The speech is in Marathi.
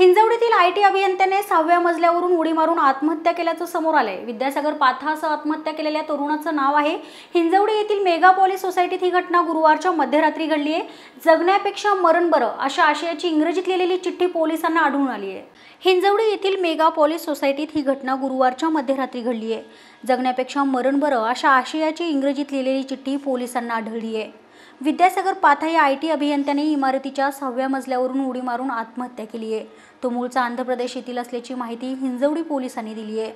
हिंजवडीतील आय टी अभियंत्याने सहाव्या मजल्यावरून उडी मारून आत्महत्या केल्याचं समोर आलंय विद्यासागर पाथा असं आत्महत्या केलेल्या तरुणाचं नाव आहे हिंजवडी येथील मेगा पोलीस सोसायटीत ही घटना गुरुवारच्या मध्यरात्री घडली आहे जगण्यापेक्षा मरण बरं अशा आशयाची इंग्रजीत लिहिलेली चिठ्ठी पोलिसांना आढळून आली आहे हिंजवडी येथील मेगा पोलीस सोसायटीत ही घटना गुरुवारच्या मध्यरात्री घडली आहे जगण्यापेक्षा मरण बरं अशा आशयाची इंग्रजीत लिहिलेली चिठ्ठी पोलिसांना आढळली आहे विद्यासागर पाथा या आय टी अभियंत्याने इमारतीच्या सहाव्या मजल्यावरून उडी मारून आत्महत्या केली आहे तो मूळचा आंध्र प्रदेश येथील असल्याची माहिती हिंजवडी पोलिसांनी दिली आहे